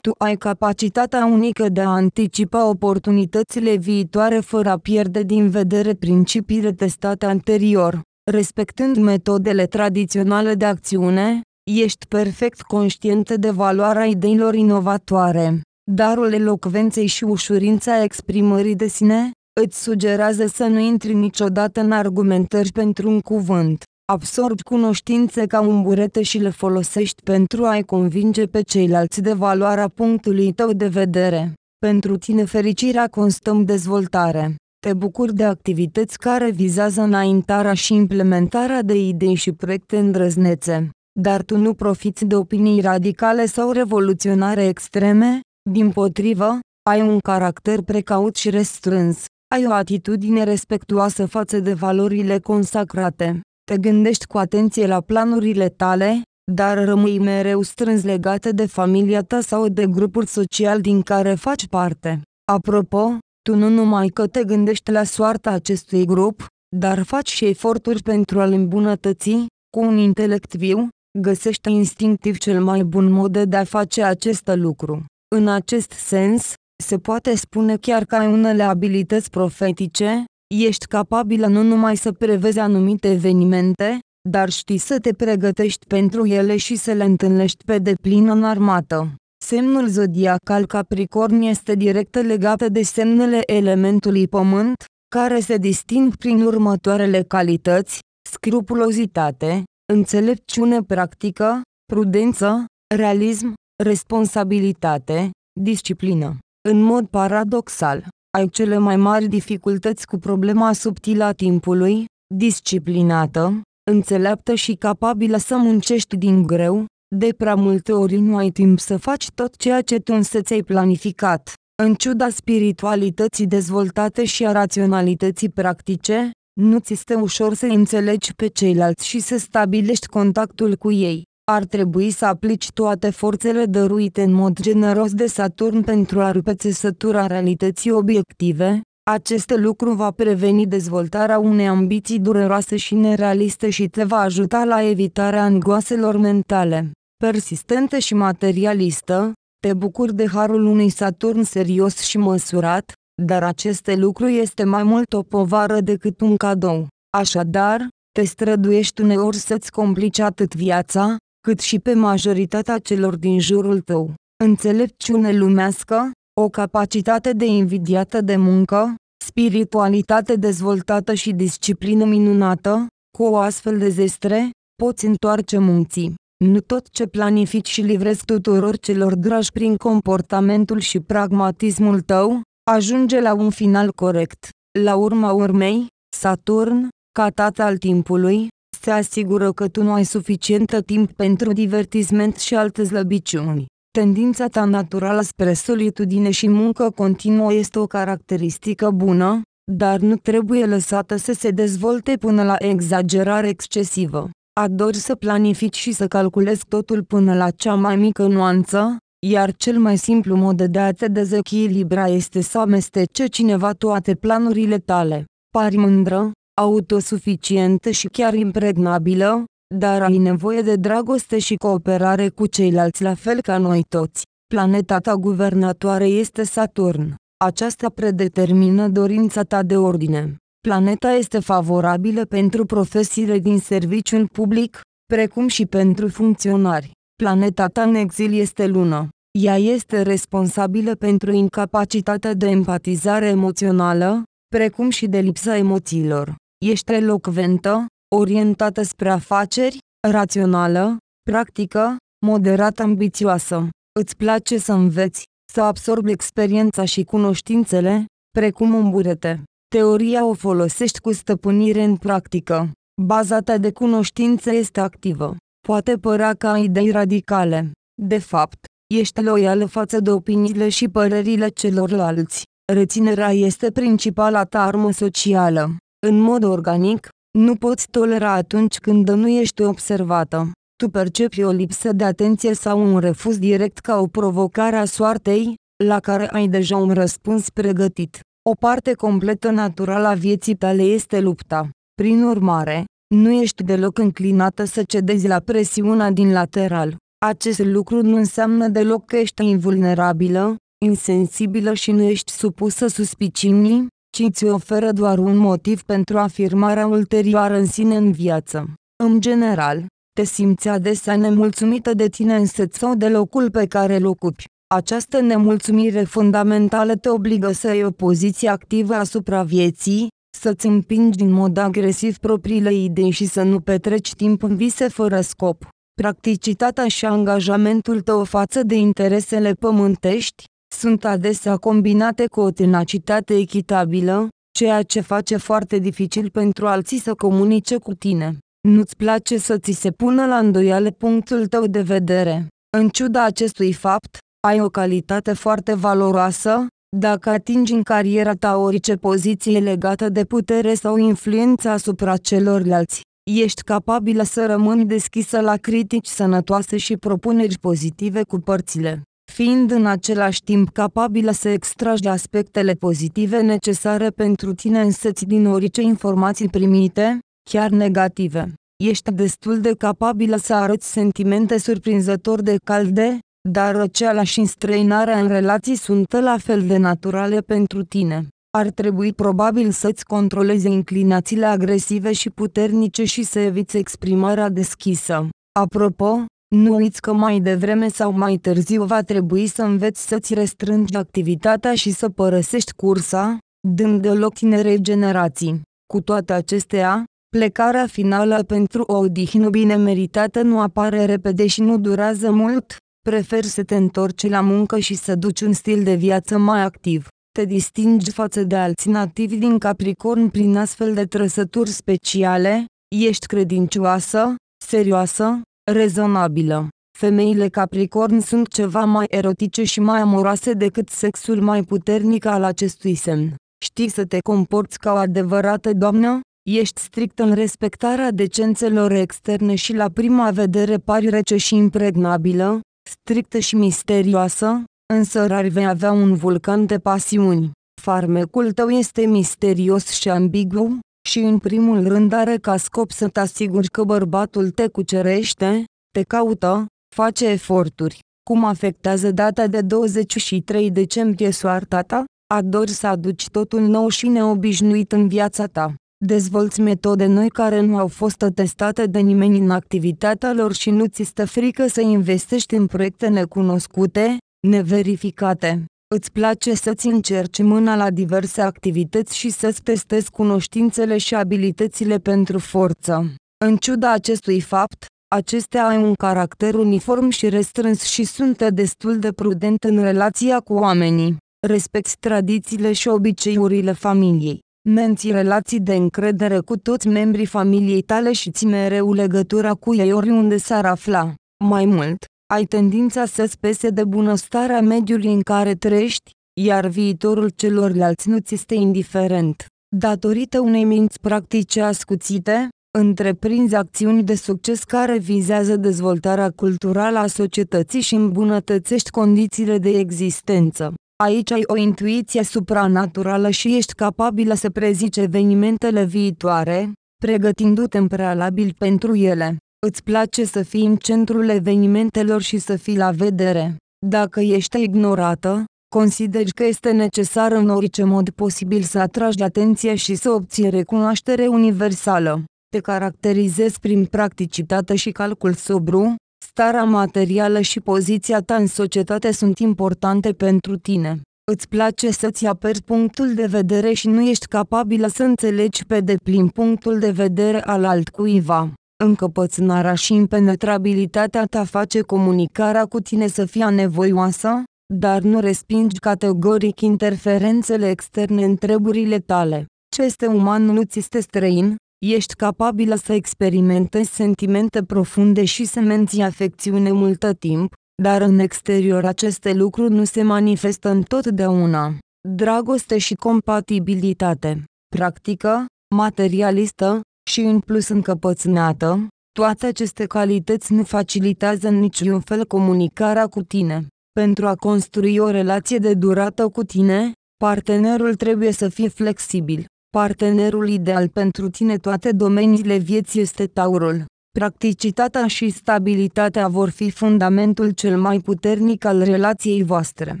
Tu ai capacitatea unică de a anticipa oportunitățile viitoare fără a pierde din vedere principiile testate anterior. Respectând metodele tradiționale de acțiune, ești perfect conștient de valoarea ideilor inovatoare. Darul elocvenței și ușurința exprimării de sine îți sugerează să nu intri niciodată în argumentări pentru un cuvânt. Absorbi cunoștințe ca un burete și le folosești pentru a-i convinge pe ceilalți de valoarea punctului tău de vedere. Pentru tine fericirea constă în dezvoltare. Te bucuri de activități care vizează înaintarea și implementarea de idei și proiecte îndrăznețe. Dar tu nu profiți de opinii radicale sau revoluționare extreme, din potrivă, ai un caracter precaut și restrâns, ai o atitudine respectuoasă față de valorile consacrate. Te gândești cu atenție la planurile tale, dar rămâi mereu strâns legată de familia ta sau de grupul social din care faci parte. Apropo, tu nu numai că te gândești la soarta acestui grup, dar faci și eforturi pentru a-l îmbunătăți, cu un intelect viu, găsește instinctiv cel mai bun mod de a face acest lucru. În acest sens, se poate spune chiar că ai unele abilități profetice, Ești capabilă nu numai să prevezi anumite evenimente, dar știi să te pregătești pentru ele și să le întâlnești pe deplin în armată. Semnul zodiacal Capricorn este direct legat de semnele elementului pământ, care se disting prin următoarele calități, scrupulozitate, înțelepciune practică, prudență, realism, responsabilitate, disciplină. În mod paradoxal, ai cele mai mari dificultăți cu problema subtilă a timpului, disciplinată, înțeleaptă și capabilă să muncești din greu, de prea multe ori nu ai timp să faci tot ceea ce tu însă ți-ai planificat. În ciuda spiritualității dezvoltate și a raționalității practice, nu ți este ușor să înțelegi pe ceilalți și să stabilești contactul cu ei ar trebui să aplici toate forțele dăruite în mod generos de Saturn pentru a rupe țesătura realității obiective, acest lucru va preveni dezvoltarea unei ambiții dureroase și nerealiste și te va ajuta la evitarea angoaselor mentale, persistente și materialistă, te bucuri de harul unui Saturn serios și măsurat, dar acest lucru este mai mult o povară decât un cadou. Așadar, te străduiești uneori să-ți complici atât viața, cât și pe majoritatea celor din jurul tău. Înțelepciune lumească, o capacitate de invidiată de muncă, spiritualitate dezvoltată și disciplină minunată, cu o astfel de zestre, poți întoarce munții. Nu tot ce planifici și livrezi tuturor celor dragi prin comportamentul și pragmatismul tău, ajunge la un final corect. La urma urmei, Saturn, ca tată al timpului, se asigură că tu nu ai suficientă timp pentru divertisment și alte slăbiciuni. Tendința ta naturală spre solitudine și muncă continuă este o caracteristică bună, dar nu trebuie lăsată să se dezvolte până la exagerare excesivă. Adori să planifici și să calculezi totul până la cea mai mică nuanță, iar cel mai simplu mod de a te dezechilibra este să amestece cineva toate planurile tale. Pari mândră, autosuficientă și chiar impregnabilă, dar ai nevoie de dragoste și cooperare cu ceilalți la fel ca noi toți. Planeta ta guvernatoare este Saturn. Aceasta predetermină dorința ta de ordine. Planeta este favorabilă pentru profesiile din serviciul public, precum și pentru funcționari. Planeta ta în exil este Lună. Ea este responsabilă pentru incapacitatea de empatizare emoțională, precum și de lipsa emoțiilor. Ești elocventă, orientată spre afaceri, rațională, practică, moderat ambițioasă. Îți place să înveți, să absorbi experiența și cunoștințele, precum un burete. Teoria o folosești cu stăpânire în practică. Baza ta de cunoștințe este activă. Poate părea că ai idei radicale. De fapt, ești loială față de opiniile și părerile celorlalți. Reținerea este principala ta armă socială în mod organic, nu poți tolera atunci când nu ești observată. Tu percepi o lipsă de atenție sau un refuz direct ca o provocare a soartei, la care ai deja un răspuns pregătit. O parte completă naturală a vieții tale este lupta. Prin urmare, nu ești deloc înclinată să cedezi la presiunea din lateral. Acest lucru nu înseamnă deloc că ești invulnerabilă, insensibilă și nu ești supusă suspiciunii, ci îți oferă doar un motiv pentru afirmarea ulterioară în sine în viață. În general, te simți adesea nemulțumită de tine însă sau de locul pe care îl ocupi. Această nemulțumire fundamentală te obligă să ai o poziție activă asupra vieții, să-ți împingi în mod agresiv propriile idei și să nu petreci timp în vise fără scop. Practicitatea și angajamentul tău față de interesele pământești, sunt adesea combinate cu o tenacitate echitabilă, ceea ce face foarte dificil pentru alții să comunice cu tine. Nu-ți place să ți se pună la îndoială punctul tău de vedere. În ciuda acestui fapt, ai o calitate foarte valoroasă, dacă atingi în cariera ta orice poziție legată de putere sau influență asupra celorlalți, ești capabilă să rămâni deschisă la critici sănătoase și propuneri pozitive cu părțile fiind în același timp capabilă să extragi aspectele pozitive necesare pentru tine însăți din orice informații primite, chiar negative. Ești destul de capabilă să arăți sentimente surprinzător de calde, dar răceala și înstrăinarea în relații sunt la fel de naturale pentru tine. Ar trebui probabil să-ți controlezi inclinațiile agresive și puternice și să eviți exprimarea deschisă. Apropo, nu uiți că mai devreme sau mai târziu va trebui să înveți să-ți restrângi activitatea și să părăsești cursa, dând deloc tinerei generații. Cu toate acestea, plecarea finală pentru o odihnă bine meritată nu apare repede și nu durează mult, prefer să te întorci la muncă și să duci un stil de viață mai activ. Te distingi față de alții nativi din Capricorn prin astfel de trăsături speciale, ești credincioasă, serioasă, rezonabilă. Femeile Capricorn sunt ceva mai erotice și mai amoroase decât sexul mai puternic al acestui semn. Știi să te comporți ca o adevărată doamnă? Ești strict în respectarea decențelor externe și la prima vedere pari rece și impregnabilă, strictă și misterioasă, însă rar vei avea un vulcan de pasiuni. Farmecul tău este misterios și ambigu, și în primul rând are ca scop să te asiguri că bărbatul te cucerește, te caută, face eforturi. Cum afectează data de 23 decembrie soarta ta? ador să aduci totul nou și neobișnuit în viața ta. Dezvolți metode noi care nu au fost testate de nimeni în activitatea lor și nu ți stă frică să investești în proiecte necunoscute, neverificate. Îți place să-ți încerci mâna la diverse activități și să-ți testezi cunoștințele și abilitățile pentru forță. În ciuda acestui fapt, acestea au un caracter uniform și restrâns și sunt destul de prudent în relația cu oamenii. Respecti tradițiile și obiceiurile familiei. Menții relații de încredere cu toți membrii familiei tale și ții mereu legătura cu ei oriunde s-ar afla. Mai mult, ai tendința să-ți pese de bunăstarea mediului în care trăiești, iar viitorul celorlalți nu ți este indiferent. Datorită unei minți practice ascuțite, întreprinzi acțiuni de succes care vizează dezvoltarea culturală a societății și îmbunătățești condițiile de existență. Aici ai o intuiție supranaturală și ești capabilă să prezici evenimentele viitoare, pregătindu-te în prealabil pentru ele. Îți place să fii în centrul evenimentelor și să fii la vedere. Dacă ești ignorată, consideri că este necesar în orice mod posibil să atragi atenția și să obții recunoaștere universală. Te caracterizezi prin practicitate și calcul sobru, starea materială și poziția ta în societate sunt importante pentru tine. Îți place să-ți aperi punctul de vedere și nu ești capabilă să înțelegi pe deplin punctul de vedere al altcuiva încăpățânarea și impenetrabilitatea ta face comunicarea cu tine să fie nevoioasă, dar nu respingi categoric interferențele externe în treburile tale. Ce este uman nu ți este străin, ești capabilă să experimentezi sentimente profunde și să menții afecțiune multă timp, dar în exterior aceste lucruri nu se manifestă întotdeauna. Dragoste și compatibilitate. Practică, materialistă, și în plus încăpățânată, toate aceste calități nu facilitează în niciun fel comunicarea cu tine. Pentru a construi o relație de durată cu tine, partenerul trebuie să fie flexibil. Partenerul ideal pentru tine toate domeniile vieții este taurul. Practicitatea și stabilitatea vor fi fundamentul cel mai puternic al relației voastre.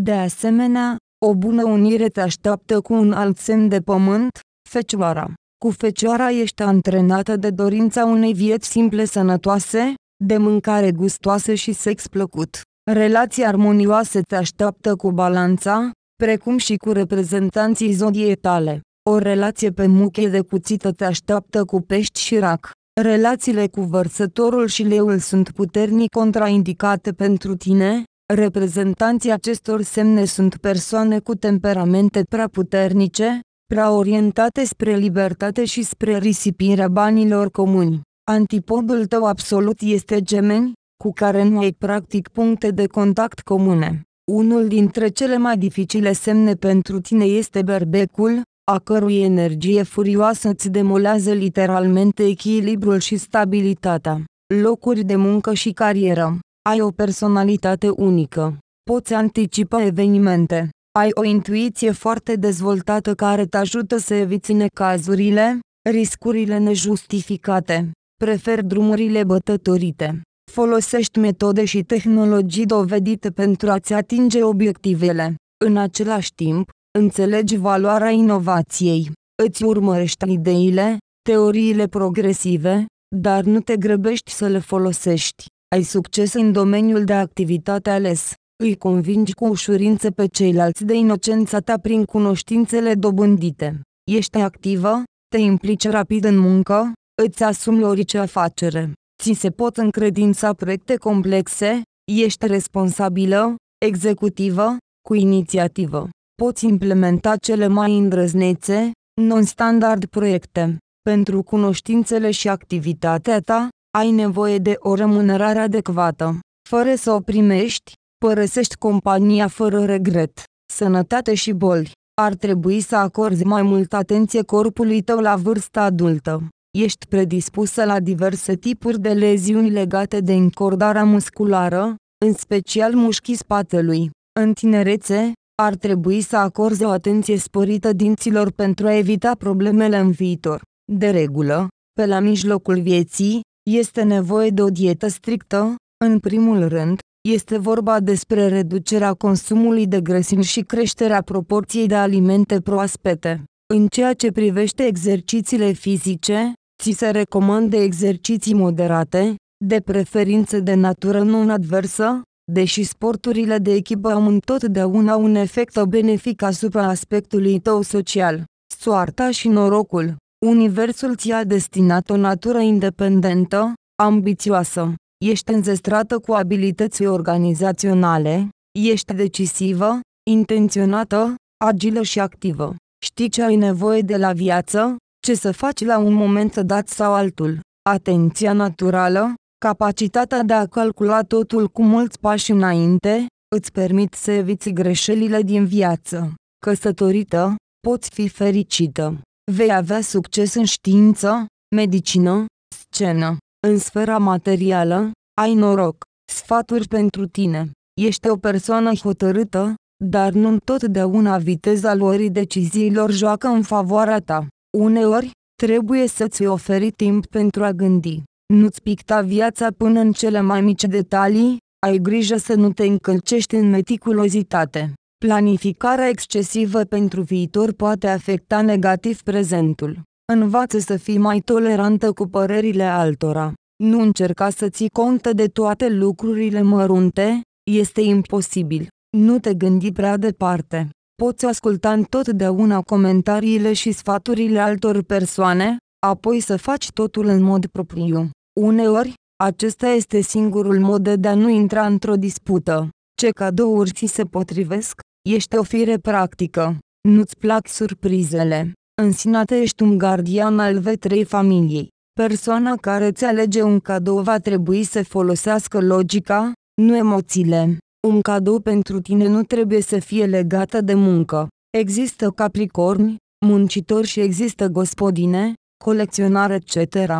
De asemenea, o bună unire te așteaptă cu un alt semn de pământ, fecioara. Cu fecioara ești antrenată de dorința unei vieți simple sănătoase, de mâncare gustoasă și sex plăcut. Relații armonioase te așteaptă cu balanța, precum și cu reprezentanții zodiei tale. O relație pe muche de cuțită te așteaptă cu pești și rac. Relațiile cu vărsătorul și leul sunt puternic contraindicate pentru tine, reprezentanții acestor semne sunt persoane cu temperamente prea puternice, prea orientate spre libertate și spre risipirea banilor comuni. Antipodul tău absolut este gemeni, cu care nu ai practic puncte de contact comune. Unul dintre cele mai dificile semne pentru tine este berbecul, a cărui energie furioasă îți demolează literalmente echilibrul și stabilitatea. Locuri de muncă și carieră. Ai o personalitate unică. Poți anticipa evenimente. Ai o intuiție foarte dezvoltată care te ajută să eviți necazurile, riscurile nejustificate. Prefer drumurile bătătorite. Folosești metode și tehnologii dovedite pentru a-ți atinge obiectivele. În același timp, înțelegi valoarea inovației. Îți urmărești ideile, teoriile progresive, dar nu te grăbești să le folosești. Ai succes în domeniul de activitate ales îi convingi cu ușurință pe ceilalți de inocența ta prin cunoștințele dobândite. Ești activă, te implici rapid în muncă, îți asumi orice afacere, ți se pot încredința proiecte complexe, ești responsabilă, executivă, cu inițiativă. Poți implementa cele mai îndrăznețe, non-standard proiecte. Pentru cunoștințele și activitatea ta, ai nevoie de o remunerare adecvată. Fără să o primești, părăsești compania fără regret. Sănătate și boli. Ar trebui să acorzi mai multă atenție corpului tău la vârsta adultă. Ești predispusă la diverse tipuri de leziuni legate de încordarea musculară, în special mușchii spatelui. În tinerețe, ar trebui să acorzi o atenție sporită dinților pentru a evita problemele în viitor. De regulă, pe la mijlocul vieții, este nevoie de o dietă strictă, în primul rând, este vorba despre reducerea consumului de grăsimi și creșterea proporției de alimente proaspete. În ceea ce privește exercițiile fizice, ți se recomandă exerciții moderate, de preferință de natură non-adversă, deși sporturile de echipă au întotdeauna un efect benefic asupra aspectului tău social. Soarta și norocul Universul ți-a destinat o natură independentă, ambițioasă, Ești înzestrată cu abilități organizaționale, ești decisivă, intenționată, agilă și activă. Știi ce ai nevoie de la viață, ce să faci la un moment dat sau altul. Atenția naturală, capacitatea de a calcula totul cu mulți pași înainte, îți permit să eviți greșelile din viață. Căsătorită, poți fi fericită. Vei avea succes în știință, medicină, scenă, în sfera materială, ai noroc, sfaturi pentru tine. Ești o persoană hotărâtă, dar nu întotdeauna viteza luării deciziilor joacă în favoarea ta. Uneori, trebuie să-ți oferi timp pentru a gândi. Nu-ți picta viața până în cele mai mici detalii, ai grijă să nu te încălcești în meticulozitate. Planificarea excesivă pentru viitor poate afecta negativ prezentul. Învață să fii mai tolerantă cu părerile altora. Nu încerca să ții cont de toate lucrurile mărunte, este imposibil. Nu te gândi prea departe. Poți asculta întotdeauna comentariile și sfaturile altor persoane, apoi să faci totul în mod propriu. Uneori, acesta este singurul mod de a nu intra într-o dispută. Ce cadouri ți se potrivesc? Ești o fire practică. Nu-ți plac surprizele. În ești un gardian al vetrei familiei. Persoana care îți alege un cadou va trebui să folosească logica, nu emoțiile. Un cadou pentru tine nu trebuie să fie legată de muncă. Există capricorni, muncitori și există gospodine, colecționare etc.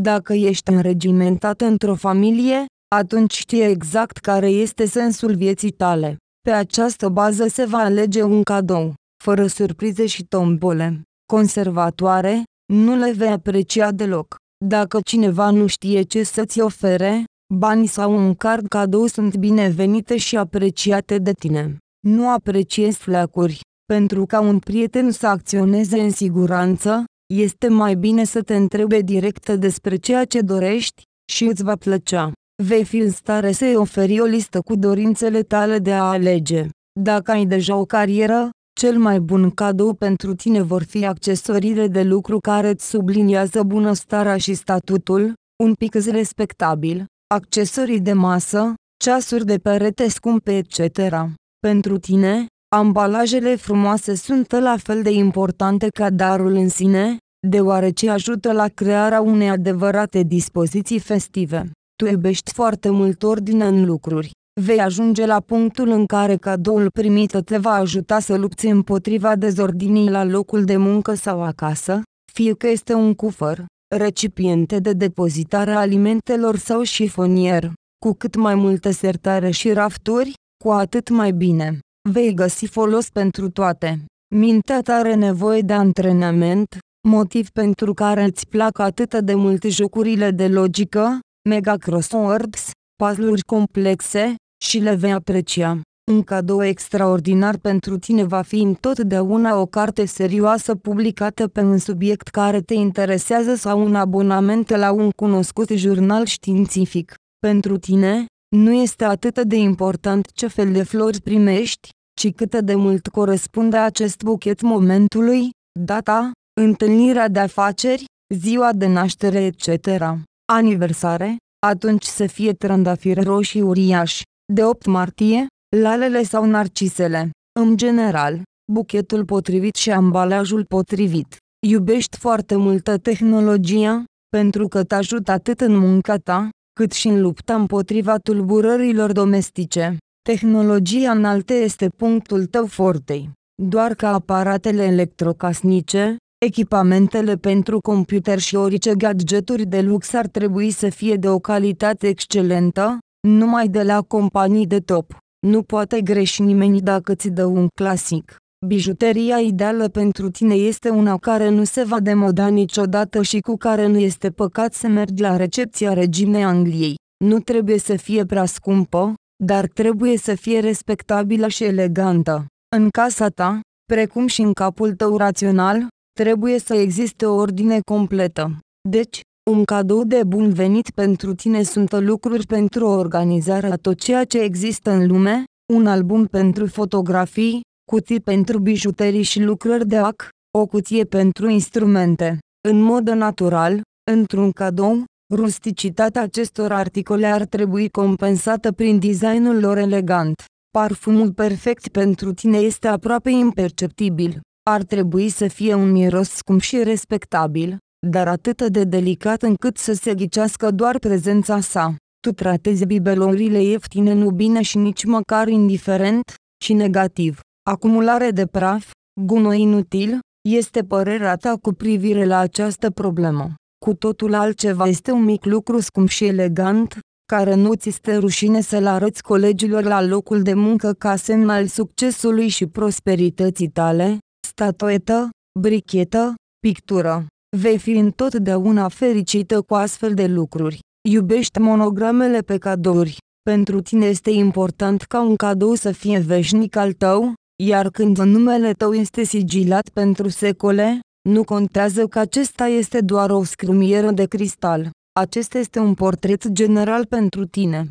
Dacă ești înregimentat într-o familie, atunci știi exact care este sensul vieții tale. Pe această bază se va alege un cadou, fără surprize și tombole conservatoare, nu le vei aprecia deloc. Dacă cineva nu știe ce să-ți ofere, bani sau un card cadou sunt binevenite și apreciate de tine. Nu apreciezi fleacuri. Pentru ca un prieten să acționeze în siguranță, este mai bine să te întrebe direct despre ceea ce dorești și îți va plăcea. Vei fi în stare să-i oferi o listă cu dorințele tale de a alege. Dacă ai deja o carieră, cel mai bun cadou pentru tine vor fi accesoriile de lucru care îți subliniază bunăstarea și statutul, un pic respectabil, accesorii de masă, ceasuri de perete scumpe etc. Pentru tine, ambalajele frumoase sunt la fel de importante ca darul în sine, deoarece ajută la crearea unei adevărate dispoziții festive. Tu iubești foarte mult ordine în lucruri vei ajunge la punctul în care cadoul primit te va ajuta să lupți împotriva dezordinii la locul de muncă sau acasă, fie că este un cufăr, recipiente de depozitare a alimentelor sau șifonier. Cu cât mai multe sertare și rafturi, cu atât mai bine. Vei găsi folos pentru toate. Mintea ta are nevoie de antrenament, motiv pentru care îți plac atât de mult jocurile de logică, mega crosswords, puzzle-uri complexe, și le vei aprecia. Un cadou extraordinar pentru tine va fi întotdeauna o carte serioasă publicată pe un subiect care te interesează sau un abonament la un cunoscut jurnal științific. Pentru tine, nu este atât de important ce fel de flori primești, ci cât de mult corespunde acest buchet momentului, data, întâlnirea de afaceri, ziua de naștere etc. Aniversare, atunci să fie trandafiri roșii uriași, de 8 martie, lalele sau narcisele. În general, buchetul potrivit și ambalajul potrivit. Iubești foarte multă tehnologia, pentru că te ajută atât în munca ta, cât și în lupta împotriva tulburărilor domestice. Tehnologia înaltă este punctul tău fortei. Doar că aparatele electrocasnice, Echipamentele pentru computer și orice gadgeturi de lux ar trebui să fie de o calitate excelentă, numai de la companii de top. Nu poate greși nimeni dacă ți dă un clasic. Bijuteria ideală pentru tine este una care nu se va demoda niciodată și cu care nu este păcat să mergi la recepția reginei Angliei. Nu trebuie să fie prea scumpă, dar trebuie să fie respectabilă și elegantă. În casa ta, precum și în capul tău rațional, Trebuie să existe o ordine completă. Deci, un cadou de bun venit pentru tine sunt lucruri pentru organizarea tot ceea ce există în lume, un album pentru fotografii, cutii pentru bijuterii și lucrări de ac, o cutie pentru instrumente. În mod natural, într-un cadou, rusticitatea acestor articole ar trebui compensată prin designul lor elegant. Parfumul perfect pentru tine este aproape imperceptibil. Ar trebui să fie un miros scump și respectabil, dar atât de delicat încât să se ghicească doar prezența sa. Tu tratezi bibelorile ieftine nu bine și nici măcar indiferent, ci negativ. Acumulare de praf, gunoi inutil, este părerea ta cu privire la această problemă. Cu totul altceva este un mic lucru scump și elegant, care nu ți este rușine să-l arăți colegilor la locul de muncă ca semn al succesului și prosperității tale, statuetă, brichetă, pictură. Vei fi întotdeauna fericită cu astfel de lucruri. Iubești monogramele pe cadouri. Pentru tine este important ca un cadou să fie veșnic al tău, iar când numele tău este sigilat pentru secole, nu contează că acesta este doar o scrumieră de cristal. Acesta este un portret general pentru tine